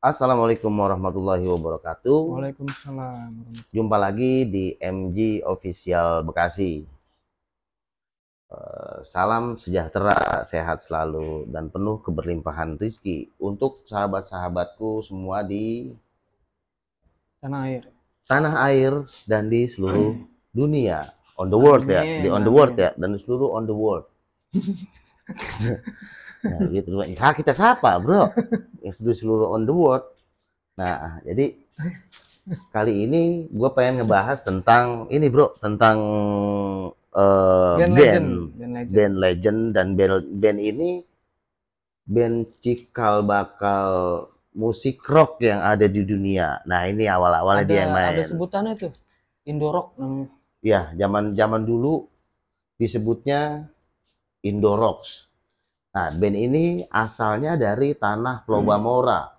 Assalamualaikum warahmatullahi wabarakatuh. Waalaikumsalam. Jumpa lagi di MG Official Bekasi. Eh, salam sejahtera, sehat selalu, dan penuh keberlimpahan rizki untuk sahabat-sahabatku semua di tanah air, tanah air dan di seluruh dunia, on the world ya, di on the world ya, dan di seluruh on the world. nah, gitu. Nah, kita ya siapa bro, yang di seluruh on the world. Nah, jadi kali ini gue pengen ngebahas tentang ini, bro, tentang uh, band, band, legend. band legend dan band band ini band cikal bakal musik rock yang ada di dunia. Nah ini awal-awalnya dia yang main. Ada sebutannya tuh, Indo rock namanya. Ya, zaman zaman dulu disebutnya Indo rocks. Nah band ini asalnya dari tanah Lobamora. Hmm.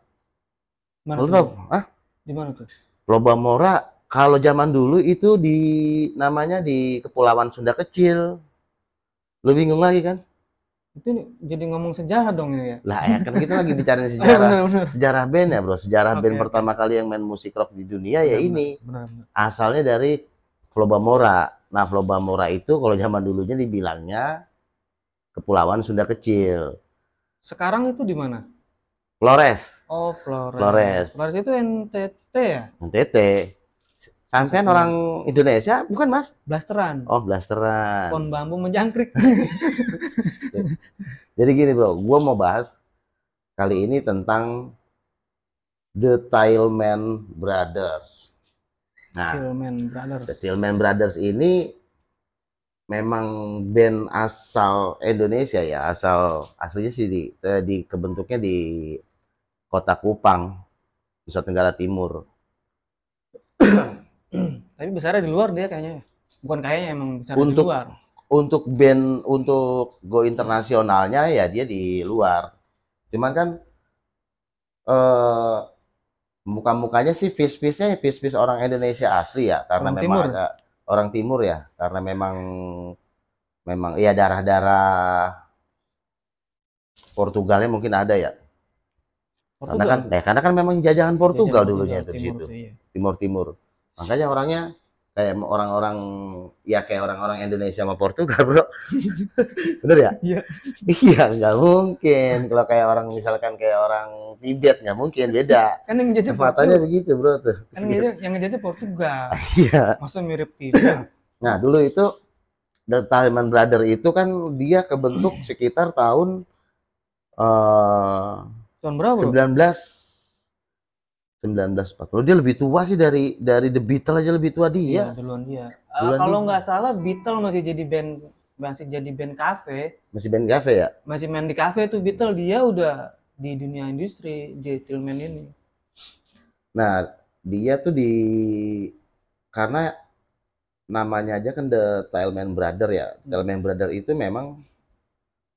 Mana Lo Di mana tuh? Lobamora kalau zaman dulu itu di namanya di Kepulauan Sunda kecil. Lu bingung lagi kan? Itu jadi ngomong sejarah dong ya, ya. Lah ya kan kita lagi bicara sejarah. bener, bener. Sejarah band ya, Bro. Sejarah okay, band okay. pertama kali yang main musik rock di dunia bener, ya ini. Bener, bener. Asalnya dari Flobamora. Nah, Flobamora itu kalau zaman dulunya dibilangnya Kepulauan Sunda kecil. Sekarang itu di mana? Flores. Oh, Flores. Flores. Flores itu NTT ya? NTT. Sampean Sampai. orang Indonesia bukan mas? Blasteran. Oh blasteran. Pohon bambu menjangkrik. Jadi gini bro, gue mau bahas kali ini tentang The Tailman Brothers. Nah, Tailman Brothers. The Tailman Brothers ini memang band asal Indonesia ya, asal aslinya sih di, eh, di kebentuknya di kota Kupang, Nusa Tenggara Timur. Hmm. Tapi besarnya di luar dia kayaknya. Bukan kayaknya emang besar di luar. Untuk band untuk go internasionalnya ya dia di luar. Cuman kan eh muka-mukanya sih fish-fishnya fish-fish orang Indonesia asli ya karena orang memang timur. ada orang timur ya karena memang memang iya darah-darah Portugalnya mungkin ada ya. Portugal. Karena kan, ya, karena kan memang jajahan Portugal jajahan dulunya itu di situ. Iya. Timur-timur. Makanya orangnya kayak orang-orang ya kayak orang-orang Indonesia sama Portugal, Bro. Bener ya? Iya. iya, nggak mungkin. Kalau kayak orang misalkan kayak orang Tibet nggak mungkin beda. Kan yang ngejajah Katanya begitu, Bro tuh. Kan yang ngejajah Portugal. Iya. Masa mirip Tibet. nah, dulu itu The Taliban Brother itu kan dia kebentuk sekitar tahun eh uh, tahun berapa? Bro? 19 1940. Dia lebih tua sih dari dari The Beatles aja lebih tua dia. Iya, duluan dia. Uh, kalau nggak salah Beatles masih jadi band masih jadi band cafe. Masih band cafe ya? Masih main di cafe tuh Beatles dia udah di dunia industri J Tillman ini. Nah, dia tuh di karena namanya aja kan The Tailman Brother ya. Hmm. Tailman Brother itu memang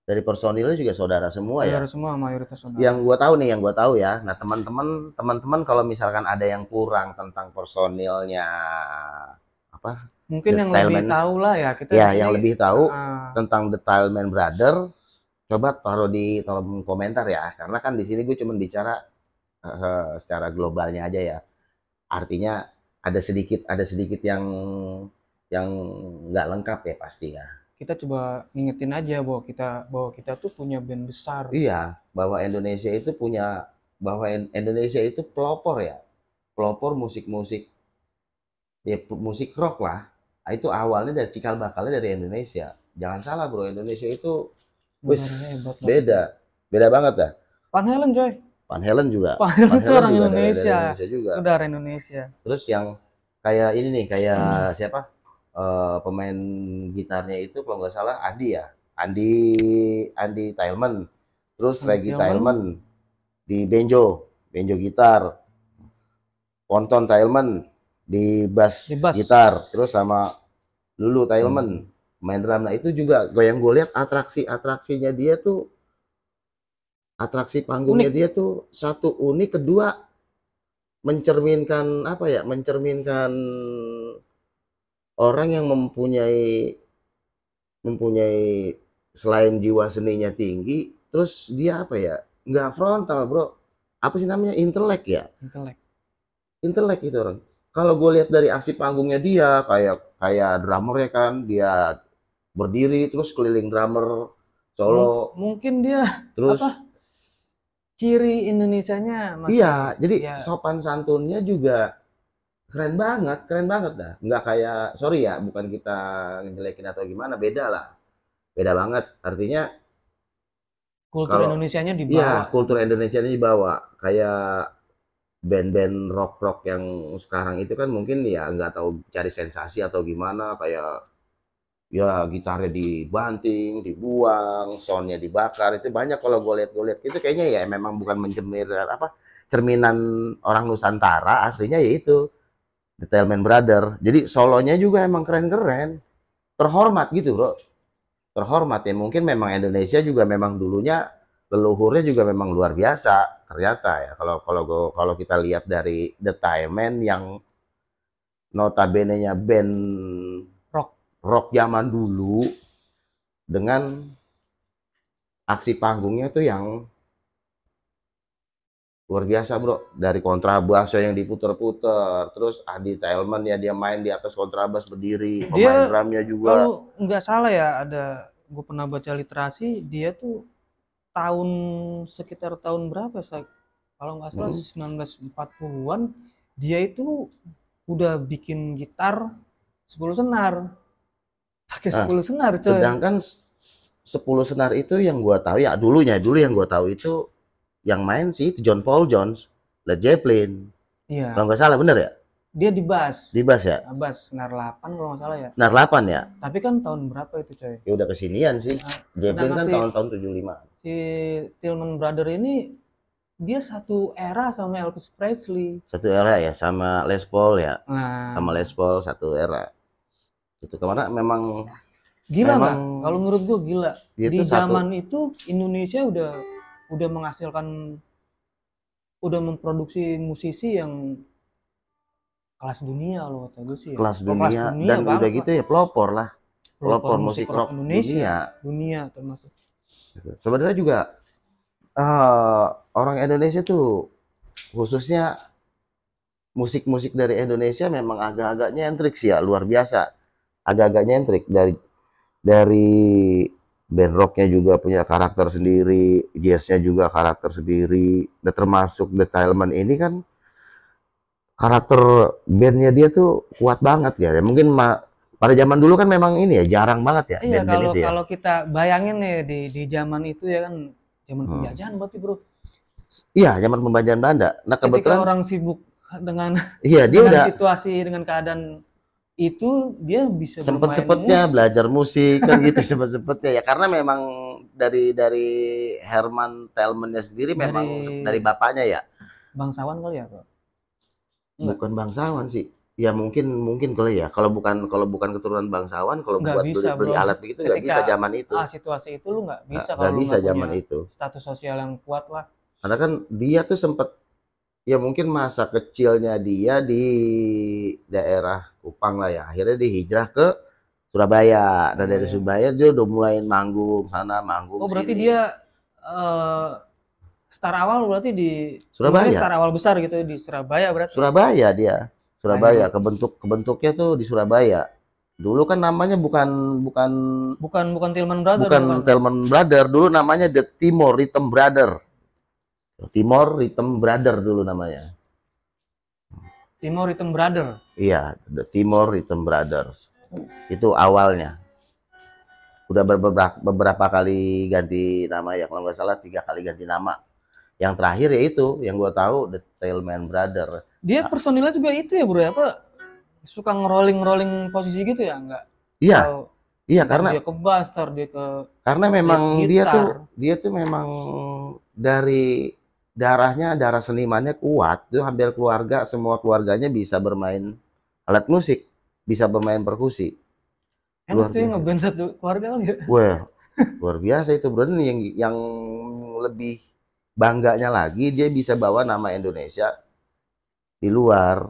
dari personilnya juga saudara semua saudara ya. Saudara semua mayoritas saudara. Yang gua tahu nih, yang gua tahu ya. Nah, teman-teman, teman-teman kalau misalkan ada yang kurang tentang personilnya apa? Mungkin yang lebih tahu lah ya kita. Ya, yang lebih tahu uh, tentang Detail Man Brother coba taruh di kolom komentar ya. Karena kan di sini gue cuma bicara uh, secara globalnya aja ya. Artinya ada sedikit ada sedikit yang yang nggak lengkap ya pasti ya kita coba ngingetin aja bahwa kita bahwa kita tuh punya band besar. Iya, bahwa Indonesia itu punya bahwa Indonesia itu pelopor ya. Pelopor musik-musik ya musik rock lah. Ah, itu awalnya dari cikal bakalnya dari Indonesia. Jangan salah bro, Indonesia itu wis, beda. Beda banget ya Van Halen coy. Van Halen juga. Van Helen, Van itu orang juga Indonesia. Dari, Indonesia juga. Udah Indonesia. Terus yang kayak ini nih, kayak hmm. siapa? uh, pemain gitarnya itu kalau nggak salah Andi ya Andi Andi Tailman terus Regi Tailman di Benjo Benjo gitar Ponton Tailman di bass, di bass gitar terus sama Lulu Tailman hmm. main drum nah itu juga yang gue lihat atraksi atraksinya dia tuh atraksi panggungnya unik. dia tuh satu unik kedua mencerminkan apa ya mencerminkan orang yang mempunyai mempunyai selain jiwa seninya tinggi, terus dia apa ya? Nggak frontal, bro. Apa sih namanya? Intelek ya? Intelek. Intelek itu orang. Kalau gue lihat dari aksi panggungnya dia, kayak kayak drummer ya kan, dia berdiri terus keliling drummer solo. M mungkin dia terus apa? Ciri Indonesia nya Iya, jadi ya. sopan santunnya juga keren banget, keren banget dah. Enggak kayak, sorry ya, bukan kita ngejelekin atau gimana, beda lah. Beda banget. Artinya kultur Indonesia nya dibawa. Iya, kultur nya dibawa. Kayak band-band rock-rock yang sekarang itu kan mungkin ya nggak tahu cari sensasi atau gimana kayak ya gitarnya dibanting, dibuang, soundnya dibakar itu banyak kalau gue lihat gue lihat itu kayaknya ya memang bukan menjemir apa cerminan orang Nusantara aslinya ya itu Detailman Brother. Jadi solonya juga emang keren-keren. Terhormat gitu, Bro. Terhormat ya. Mungkin memang Indonesia juga memang dulunya leluhurnya juga memang luar biasa ternyata ya. Kalau kalau kalau kita lihat dari the Tailman yang notabene-nya band rock rock zaman dulu dengan aksi panggungnya tuh yang luar biasa bro dari kontrabas ya, yang diputer-puter terus Adi Tailman ya dia main di atas kontrabas berdiri pemain dia, drumnya juga kalau nggak salah ya ada gue pernah baca literasi dia tuh tahun sekitar tahun berapa saya kalau nggak salah hmm. 1940-an dia itu udah bikin gitar 10 senar pakai nah, 10 senar coy. sedangkan 10 senar itu yang gua tahu ya dulunya dulu yang gua tahu itu yang main sih John Paul Jones, Led Zeppelin. Iya. Kalau nggak salah bener ya? Dia di bass. Di bass ya? Nah, bass, senar 8 kalau nggak salah ya. Senar 8 ya? Tapi kan tahun berapa itu coy? Ya udah kesinian sih. Nah, Zeppelin nah, kan tahun tahun-tahun 75. Si Tillman Brother ini dia satu era sama Elvis Presley. Satu era ya sama Les Paul ya. Nah. Sama Les Paul satu era. Itu kemana memang gila memang, kalau menurut gua gila. Di zaman satu... itu Indonesia udah udah menghasilkan udah memproduksi musisi yang kelas dunia loh kata gue sih ya. kelas, dunia, kelas dunia dan banget, udah gitu ya pelopor lah pelopor, pelopor musik rock, Indonesia dunia, dunia termasuk gitu. sebenarnya juga uh, orang Indonesia tuh khususnya musik-musik dari Indonesia memang agak-agak nyentrik sih ya luar biasa agak agaknya nyentrik dari dari band rocknya juga punya karakter sendiri, jazznya juga karakter sendiri. Dan nah, termasuk Detailment ini kan karakter bandnya dia tuh kuat banget ya. Mungkin ma pada zaman dulu kan memang ini ya jarang banget ya. Iya band -band kalau itu ya. kalau kita bayangin ya di di zaman itu ya kan zaman hmm. penjajahan berarti bro. Iya zaman pembajakan Belanda. Nah kebetulan Ketika orang sibuk dengan iya dia dengan udah situasi dengan keadaan itu dia bisa sempet cepetnya belajar musik kan gitu sempet cepetnya ya karena memang dari dari Herman Telmannya sendiri dari... memang dari bapaknya ya bangsawan kali ya kok bukan bangsawan sih ya mungkin mungkin kali ya kalau bukan kalau bukan keturunan bangsawan kalau buat bisa, beli, beli alat begitu nggak bisa zaman itu ah, situasi itu lu nggak bisa nggak, bisa zaman itu status sosial yang kuat lah karena kan dia tuh sempet ya mungkin masa kecilnya dia di daerah Kupang lah ya akhirnya dia hijrah ke Surabaya dan oh, dari iya. Surabaya dia udah mulai manggung sana manggung oh berarti sini. dia uh, eh, start awal berarti di Surabaya start awal besar gitu di Surabaya berarti Surabaya dia Surabaya kebentuk kebentuknya tuh di Surabaya dulu kan namanya bukan bukan bukan bukan Tilman Brother bukan, bukan. Tilman Brother dulu namanya The Timor Rhythm Brother Timor Rhythm Brother dulu namanya. Timor Rhythm Brother. Iya, The Timor Rhythm Brothers. Itu awalnya. Udah beberapa, beberapa kali ganti nama ya, kalau nggak salah tiga kali ganti nama. Yang terakhir ya itu, yang gue tahu The Tailman Brother. Dia nah, personilnya juga itu ya bro, ya, apa suka ngerolling-rolling posisi gitu ya enggak? Iya. Iya karena dia ke bass, dia ke karena memang dia, dia tuh dia tuh memang dari darahnya darah senimannya kuat itu hampir keluarga semua keluarganya bisa bermain alat musik bisa bermain perkusi enak tuh yang ngeband satu keluarga kali ya wah luar biasa itu bro yang yang lebih bangganya lagi dia bisa bawa nama Indonesia di luar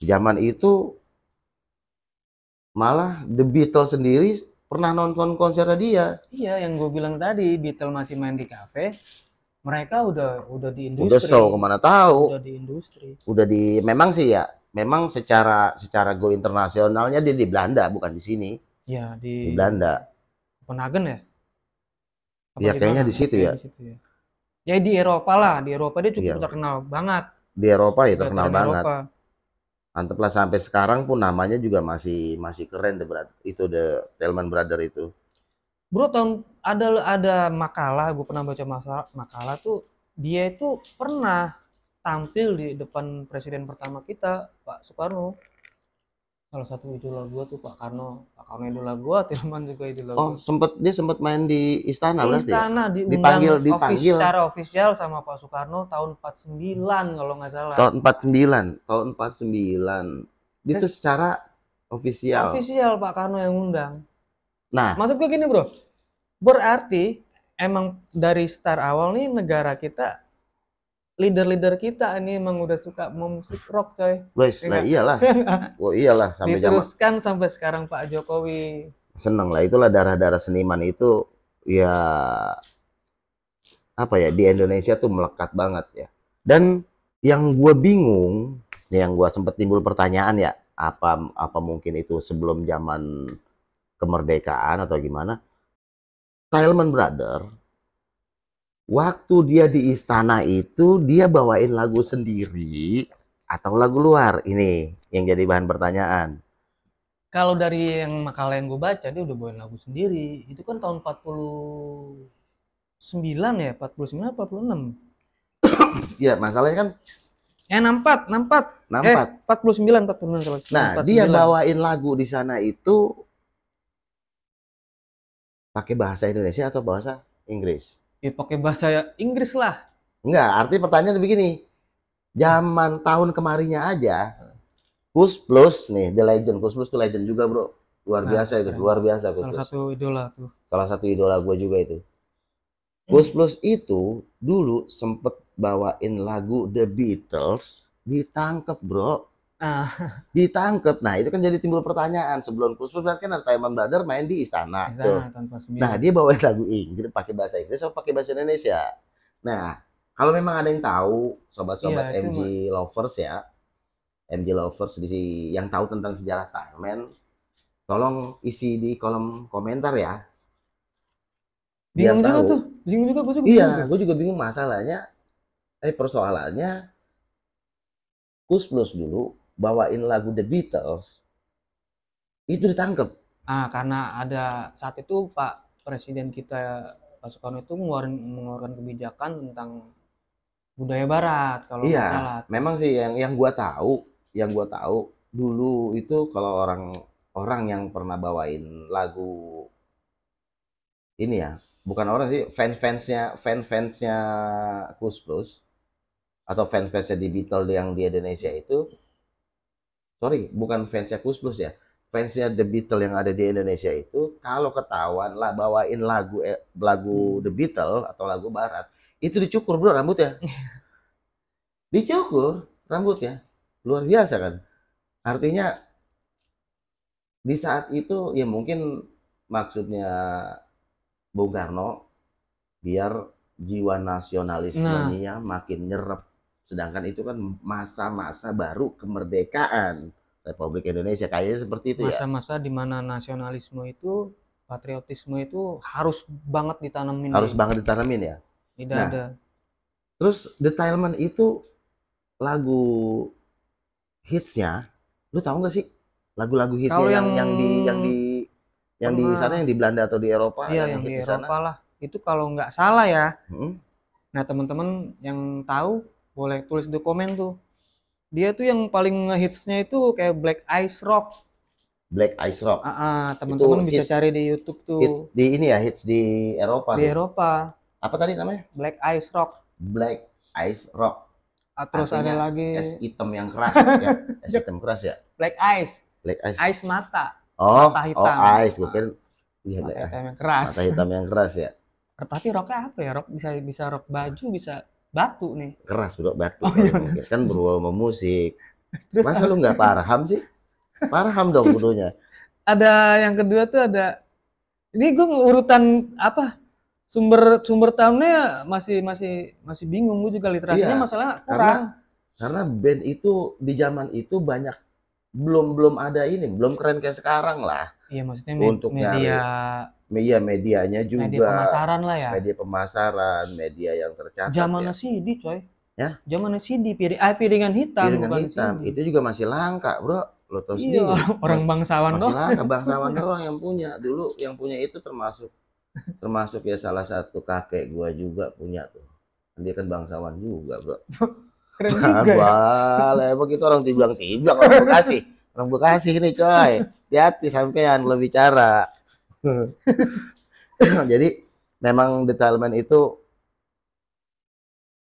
zaman itu malah The Beatles sendiri pernah nonton konser dia iya yang gue bilang tadi Beatles masih main di kafe mereka udah udah di industri udah show kemana tahu udah di industri udah di memang sih ya memang secara secara go internasionalnya dia di Belanda bukan di sini ya di, di Belanda Penagen ya Apa ya di kayaknya di situ ya. di situ ya ya di Eropa lah di Eropa dia cukup ya. terkenal banget di Eropa ya terkenal, banget Eropa. lah sampai sekarang pun namanya juga masih masih keren deh berat itu the Telman Brother itu bro tahun ada ada makalah gue pernah baca masalah makalah tuh dia itu pernah tampil di depan presiden pertama kita Pak Soekarno salah satu idola gue tuh Pak Karno Pak Karno idola gue Tilman juga idola oh sempet dia sempet main di istana di ya? istana di dipanggil dipanggil secara ofisial sama Pak Soekarno tahun 49 kalau nggak salah tahun 49 tahun 49 itu eh. secara ofisial ofisial Pak Karno yang undang Nah, maksudku gini bro, berarti emang dari start awal nih negara kita leader-leader kita ini emang udah suka musik rock coy. Wes, ya, nah, iyalah. Ya oh iyalah sampai Diteruskan zaman. sampai sekarang Pak Jokowi. Seneng lah itulah darah-darah seniman itu ya apa ya di Indonesia tuh melekat banget ya. Dan yang gue bingung, yang gue sempet timbul pertanyaan ya, apa apa mungkin itu sebelum zaman kemerdekaan atau gimana. Tailman Brother, waktu dia di istana itu dia bawain lagu sendiri atau lagu luar ini yang jadi bahan pertanyaan. Kalau dari yang makalah yang gue baca dia udah bawain lagu sendiri. Itu kan tahun 49 ya, 49 46. Iya, masalahnya kan Eh 64, 64. 64. Eh, 49, 49, 49. Nah, 49. dia bawain lagu di sana itu pakai bahasa Indonesia atau bahasa Inggris? Ya pakai bahasa Inggris lah. Enggak, arti pertanyaan begini. Zaman tahun kemarinnya aja, Kus Plus nih, The Legend. Kus Plus the legend juga bro. Luar nah, biasa itu, luar biasa Kus Salah Plus. satu idola tuh. Salah satu idola gue juga itu. Hmm. Kus Plus itu dulu sempet bawain lagu The Beatles, ditangkep bro Ah. ditangkap. Nah, itu kan jadi timbul pertanyaan. Sebelum Puspus kan ada Taiman Brother main di istana. tuh. Nah, dia bawain lagu Inggris pakai bahasa Inggris atau pakai bahasa Indonesia. Nah, kalau memang ada yang tahu sobat-sobat iya, MG lovers ya. MG lovers di yang tahu tentang sejarah Taiman tolong isi di kolom komentar ya. bingung juga tuh. Bingung juga gue juga. Iya, gue juga bingung masalahnya. Eh persoalannya Kus plus dulu bawain lagu The Beatles itu ditangkap ah karena ada saat itu Pak Presiden kita Pak Soekarno itu mengeluarkan, mengeluarkan kebijakan tentang budaya Barat kalau iya, salah memang sih yang yang gua tahu yang gua tahu dulu itu kalau orang orang yang pernah bawain lagu ini ya bukan orang sih fans fansnya fans fansnya Kus Plus atau fans fansnya di Beatles yang di Indonesia itu sorry bukan fansnya Kus Plus ya fansnya The Beatles yang ada di Indonesia itu kalau ketahuan lah bawain lagu eh, lagu The Beatles atau lagu Barat itu dicukur bro ya dicukur rambut ya luar biasa kan artinya di saat itu ya mungkin maksudnya Bung Karno biar jiwa nasionalismenya nah. makin nyerep Sedangkan itu kan masa-masa baru kemerdekaan Republik Indonesia. Kayaknya seperti itu masa -masa ya. Masa-masa di mana nasionalisme itu, patriotisme itu harus banget ditanamin. Harus ya. banget ditanamin ya. Tidak nah, ada. Terus Detailment itu lagu hitsnya, lu tahu nggak sih lagu-lagu hitsnya yang, yang, yang di yang di yang di sana yang di Belanda atau di Eropa? Iya yang, yang di Eropa sana. lah. Itu kalau nggak salah ya. Hmm? Nah teman-teman yang tahu boleh tulis di komen tuh dia tuh yang paling hitsnya itu kayak Black Ice Rock Black Ice Rock. Ah, ah teman-teman bisa hits, cari di YouTube tuh. Hits di ini ya hits di Eropa. Di nih. Eropa. Apa tadi namanya? Black Ice Rock. Black Ice Rock. Ah, terus Artinya ada lagi es hitam yang keras ya. Es hitam keras ya. Black Ice. Black Ice. Ice mata. Oh, mata hitam. oh ice mungkin ah, iya mata hitam yang keras. Mata hitam yang keras ya. Tapi rocknya apa ya? rock bisa bisa rock baju, bisa batu nih keras bro batu oh, iya. Mungkin. Gitu. kan berubah musik Terus masa lu nggak paham sih Paham dong Terus, kudunya ada yang kedua tuh ada ini gue urutan apa sumber sumber tahunnya masih masih masih bingung gue juga literasinya iya, masalah kurang karena, karena band itu di zaman itu banyak belum belum ada ini belum keren kayak sekarang lah iya maksudnya untuk media nyari Iya, media medianya juga media pemasaran lah ya media pemasaran media yang tercatat zaman ya. CD coy ya zaman CD piring ah, piringan hitam piringan bukan hitam itu juga masih langka bro lo tau iya, orang bangsawan masih doang langka bangsawan doang yang punya dulu yang punya itu termasuk termasuk ya salah satu kakek gua juga punya tuh dia kan bangsawan juga bro keren juga Wah, ya? emang gitu orang tiba-tiba orang Bekasi orang Bekasi nih coy hati-hati sampean lebih bicara Hmm. Jadi memang detailment itu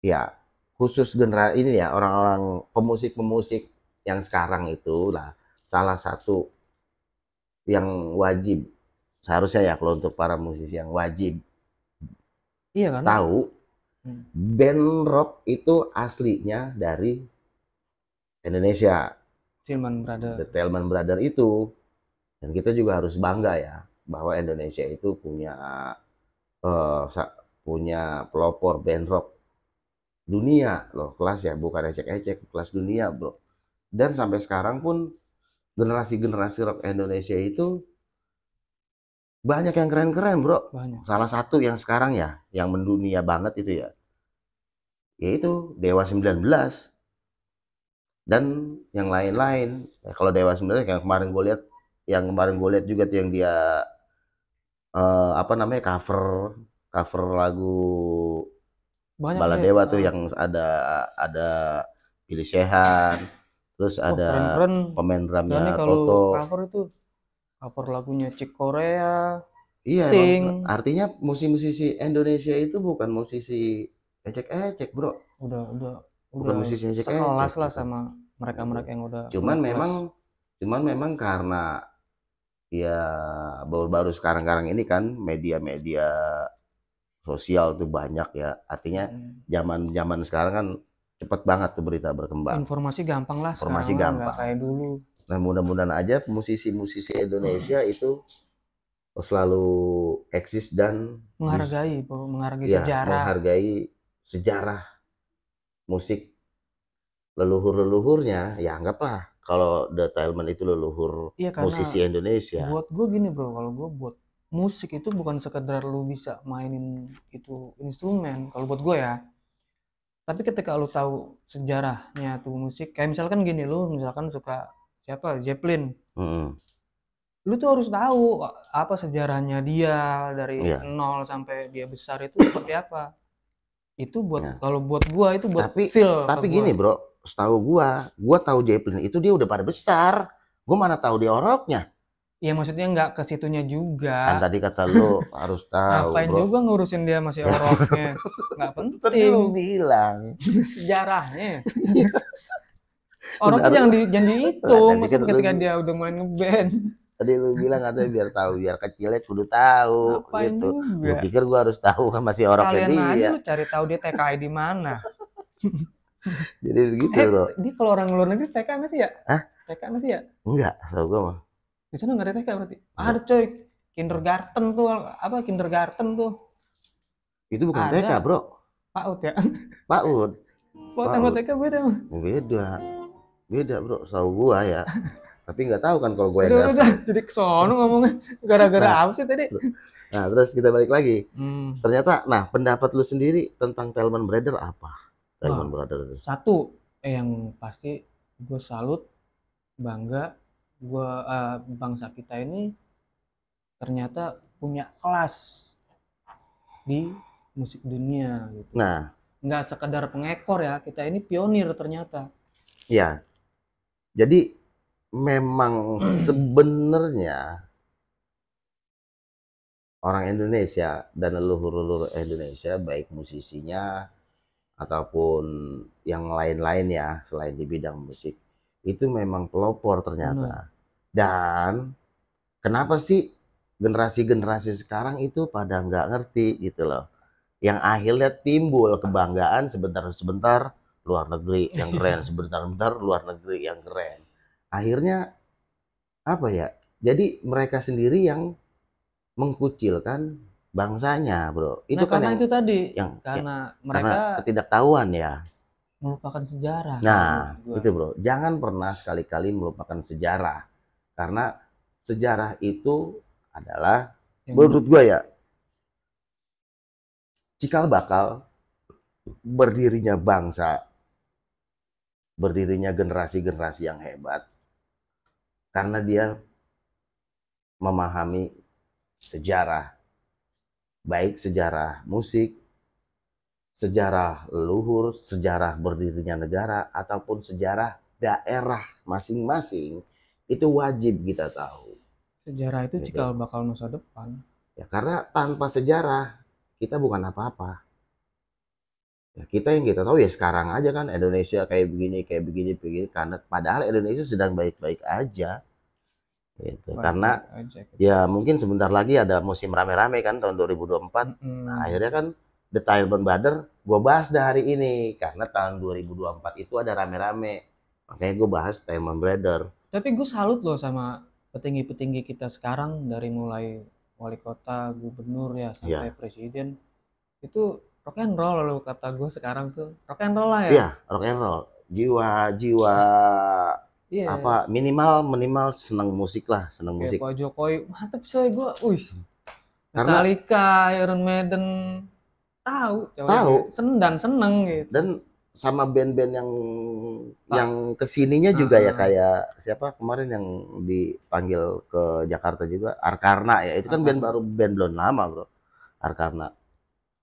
ya khusus generasi ini ya orang-orang pemusik-pemusik yang sekarang itu lah salah satu yang wajib seharusnya ya kalau untuk para musisi yang wajib iya kan tahu hmm. band rock itu aslinya dari Indonesia Tillman Brother The Tillman Brother itu dan kita juga harus bangga ya bahwa Indonesia itu punya uh, punya pelopor band rock dunia loh kelas ya bukan ecek-ecek kelas dunia bro dan sampai sekarang pun generasi-generasi rock Indonesia itu banyak yang keren-keren bro banyak. salah satu yang sekarang ya yang mendunia banget itu ya yaitu Dewa 19 dan yang lain-lain ya, kalau Dewa 19 yang kemarin gue lihat yang kemarin gue lihat juga tuh yang dia uh, apa namanya cover cover lagu Banyak Bala ya, Dewa ya. tuh yang ada ada Pilih Sehan, terus oh, ada keren, keren. pemain drumnya nah, kalau Toto. Cover itu cover lagunya Cik Korea. Iya, Sting. Emang, artinya musisi-musisi Indonesia itu bukan musisi ecek-ecek, Bro. Udah, udah, bukan udah musisi ecek-ecek. Sekelas lah gitu. sama mereka-mereka yang udah. Cuman memang cuman memang karena ya baru-baru sekarang-karang ini kan media-media sosial tuh banyak ya. Artinya zaman-zaman sekarang kan cepet banget tuh berita berkembang. Informasi gampang lah. Informasi gampang. kayak dulu. Nah mudah-mudahan aja musisi-musisi Indonesia hmm. itu selalu eksis dan menghargai, dis, menghargai ya, sejarah. Menghargai sejarah musik leluhur-leluhurnya, ya anggaplah kalau The Tailman itu leluhur ya, musisi Indonesia. Buat gue gini bro, kalau gue buat musik itu bukan sekedar lu bisa mainin itu instrumen kalau buat gue ya tapi ketika lu tahu sejarahnya tuh musik kayak misalkan gini lu misalkan suka siapa Zeppelin mm-hmm. lu tuh harus tahu apa sejarahnya dia dari yeah. nol sampai dia besar itu seperti apa itu buat yeah. kalau buat gue itu buat tapi, feel tapi gini gua. bro setahu gua, gua tahu Zeppelin itu dia udah pada besar. Gua mana tahu dia oroknya. Iya maksudnya nggak ke situnya juga. Kan tadi kata lu harus tahu. Ngapain bro. juga ngurusin dia masih oroknya? nggak penting. Tadi lu bilang sejarahnya. oroknya tuh jangan di jangan nah, kan ketika dia udah mulai ngeband. Tadi lu bilang ada biar tahu, biar kecilnya kudu tahu Ngapain gitu. Juga. Lu pikir gua harus tahu kan masih oroknya dia. Kalian aja lu cari tahu dia TKI di mana. Jadi begitu eh, bro. Ini kalau orang luar negeri TK nggak sih ya? Hah? TK nggak sih ya? Enggak, tau gue mah. Di sana nggak ada TK berarti? Enggak. Ada coy. Kindergarten tuh apa? Kindergarten tuh. Itu bukan ada. TK bro. PAUD ya? PAUD. PAUD sama TK beda mah. Oh, beda. Beda bro, tau gue ya. Tapi nggak tahu kan kalau gue yang udah, jadi kesono ngomongnya gara-gara nah, apa sih tadi? Nah, terus kita balik lagi. Hmm. Ternyata, nah pendapat lu sendiri tentang Telman Brader apa? Diamond nah, Brothers. Satu eh, yang pasti gue salut bangga gue uh, bangsa kita ini ternyata punya kelas di musik dunia gitu. Nah, nggak sekedar pengekor ya, kita ini pionir ternyata. ya Jadi memang sebenarnya orang Indonesia dan leluhur-leluhur Indonesia baik musisinya, ataupun yang lain-lain ya selain di bidang musik itu memang pelopor ternyata. Dan kenapa sih generasi-generasi sekarang itu pada nggak ngerti gitu loh. Yang akhirnya timbul kebanggaan sebentar-sebentar luar negeri yang keren, sebentar-sebentar luar negeri yang keren. Akhirnya apa ya? Jadi mereka sendiri yang mengkucilkan bangsanya, Bro. Itu nah, kan karena yang, itu tadi yang ya, karena ya, mereka karena ketidaktahuan ya. Melupakan sejarah. Nah, kan, nah, itu Bro. Jangan pernah sekali-kali melupakan sejarah. Karena sejarah itu adalah yang menurut gue ya cikal bakal berdirinya bangsa, berdirinya generasi-generasi yang hebat karena dia memahami sejarah baik sejarah musik, sejarah leluhur, sejarah berdirinya negara, ataupun sejarah daerah masing-masing, itu wajib kita tahu. Sejarah itu jika gitu. bakal masa depan. Ya karena tanpa sejarah kita bukan apa-apa. Ya, kita yang kita tahu ya sekarang aja kan Indonesia kayak begini, kayak begini, begini. Karena padahal Indonesia sedang baik-baik aja gitu. Baik, karena aja, gitu. ya mungkin sebentar lagi ada musim rame-rame kan tahun 2024 mm -hmm. nah, akhirnya kan detail Brother gue bahas dah hari ini karena tahun 2024 itu ada rame-rame makanya gue bahas Diamond Brother tapi gue salut loh sama petinggi-petinggi kita sekarang dari mulai wali kota gubernur ya sampai yeah. presiden itu rock and roll loh kata gue sekarang tuh rock and roll lah ya iya yeah, rock and roll jiwa jiwa Yeah. Apa minimal minimal senang musik lah, senang musik. Pak Jokowi, mantep coy gua. Wih. Karena Metallica, Iron Maiden tahu, tahu. Seneng dan seneng gitu. Dan sama band-band yang Pak. yang kesininya juga uh-huh. ya kayak siapa kemarin yang dipanggil ke Jakarta juga Arkarna ya itu kan Arkarna. band baru band belum lama bro Arkarna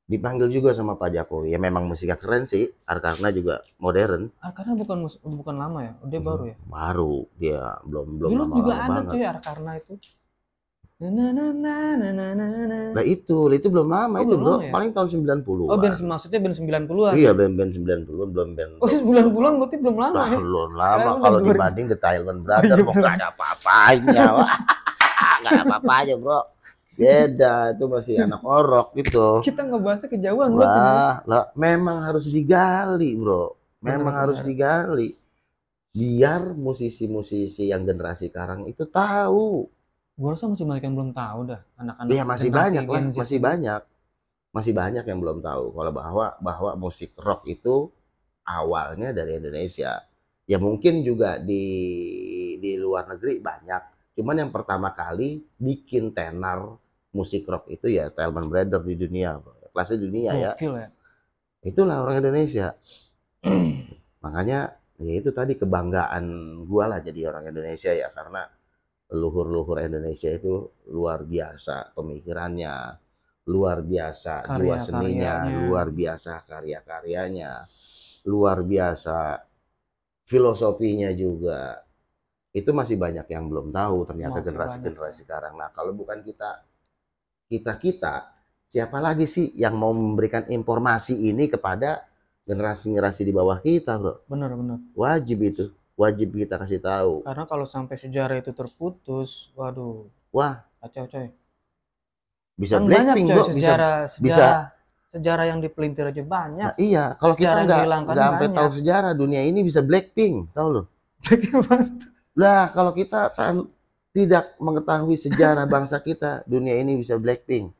dipanggil juga sama Pak Jokowi. Ya memang musiknya keren sih, Arkarna juga modern. Arkarna bukan bukan lama ya, udah oh, hmm, baru ya. Baru dia belum belum Dulu lama juga lama ada tuh ya Arkarna itu. Na na na na na na nah Nah itu, itu belum lama oh, itu, belum Lama ya? Paling tahun 90 Oh, band maksudnya band 90-an. Iya, band band 90 belum band. Oh, 90-an berarti belum lama nah, ya. Belum lama kalau dibanding The Thailand Brother mau oh, iya, enggak ada apa-apanya. Gak ada apa-apanya, Bro. Beda, itu masih anak orok gitu. Kita ngebahasnya kejauhan lah, lah, memang harus digali, Bro. Memang benar, harus benar. digali. Biar musisi-musisi yang generasi sekarang itu tahu. Gue rasa masih banyak yang belum tahu dah anak-anak. Iya, masih banyak lah, masih banyak. Masih banyak yang belum tahu kalau bahwa bahwa musik rock itu awalnya dari Indonesia. Ya mungkin juga di di luar negeri banyak. Cuman yang pertama kali bikin tenar musik rock itu ya Telman Brother di dunia, kelasnya dunia oh, ya. ya. Itulah orang Indonesia. Makanya ya itu tadi kebanggaan gua lah jadi orang Indonesia ya karena luhur-luhur Indonesia itu luar biasa pemikirannya, luar biasa Karya, jiwa seninya, luar biasa karya-karyanya, luar biasa filosofinya juga. Itu masih banyak yang belum tahu ternyata generasi-generasi sekarang. Nah, kalau bukan kita kita-kita, siapa lagi sih yang mau memberikan informasi ini kepada generasi-generasi di bawah kita, Bro? Benar, benar. Wajib itu. Wajib kita kasih tahu. Karena kalau sampai sejarah itu terputus, waduh. Wah, kacau coy. Bisa kan Blackpink, Bro. bisa sejarah, bisa sejarah yang dipelintir aja banyak. Nah, iya, kalau kita nggak nggak sampai tahu sejarah dunia ini bisa Blackpink, tahu lo? Lah, kalau kita kan tidak mengetahui sejarah bangsa kita, dunia ini bisa blackpink.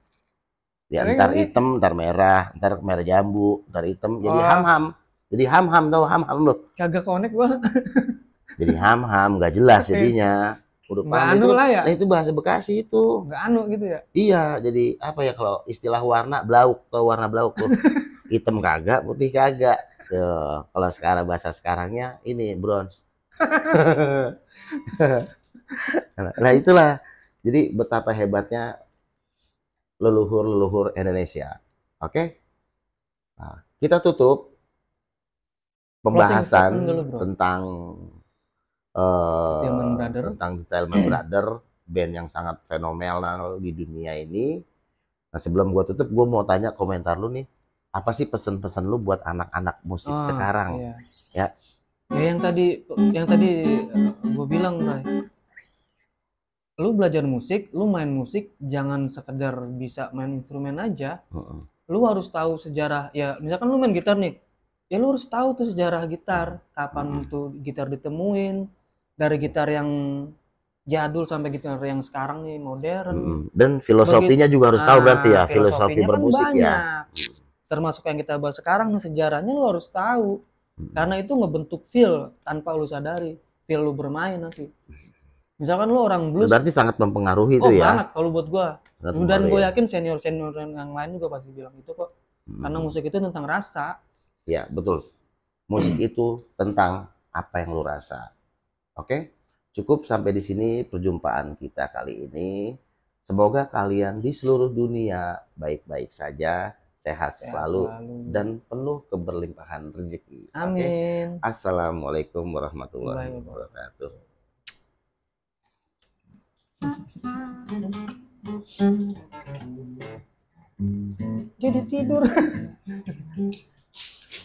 Ya, ntar kan hitam, ntar merah, ntar merah jambu, ntar hitam, jadi ham-ham. Jadi ham-ham tau ham-ham loh. Kagak connect gua. jadi ham-ham, gak jelas okay. jadinya. Udah gak anu itu, lah ya. Nah itu bahasa Bekasi itu. Gak anu gitu ya? Iya, jadi apa ya kalau istilah warna blauk, tau warna blauk loh. hitam kagak, putih kagak. Tuh, kalau sekarang bahasa sekarangnya ini bronze. Nah, nah itulah jadi betapa hebatnya leluhur-leluhur Indonesia. Oke? Okay? Nah, kita tutup pembahasan dulu, tentang uh, tentang Detailman hmm. Brother, band yang sangat fenomenal di dunia ini. Nah, sebelum gua tutup, gua mau tanya komentar lu nih. Apa sih pesan-pesan lu buat anak-anak musik oh, sekarang? Iya. Ya. Ya yang tadi yang tadi eh, gue bilang, Ray lu belajar musik, lu main musik jangan sekedar bisa main instrumen aja. Uh-uh. Lu harus tahu sejarah ya misalkan lu main gitar nih. Ya lu harus tahu tuh sejarah gitar, kapan uh-huh. tuh gitar ditemuin, dari gitar yang jadul sampai gitar yang sekarang nih modern. Hmm, dan filosofinya Begitu. juga harus tahu nah, berarti ya ah, filosofi kan bermusik kan ya. Hmm. Termasuk yang kita bahas sekarang nih sejarahnya lu harus tahu. Karena itu ngebentuk feel tanpa lu sadari, feel lu bermain nanti misalkan lu orang blues ya, berarti sangat mempengaruhi oh, ya banget kalau buat gua sangat dan gue yakin senior senior yang lain juga pasti bilang itu kok hmm. karena musik itu tentang rasa ya betul musik hmm. itu tentang apa yang lu rasa oke cukup sampai di sini perjumpaan kita kali ini semoga kalian di seluruh dunia baik-baik saja sehat, sehat selalu, selalu dan penuh keberlimpahan rezeki. Amin. Okay? Assalamualaikum warahmatullahi wabarakatuh. Jadi tidur.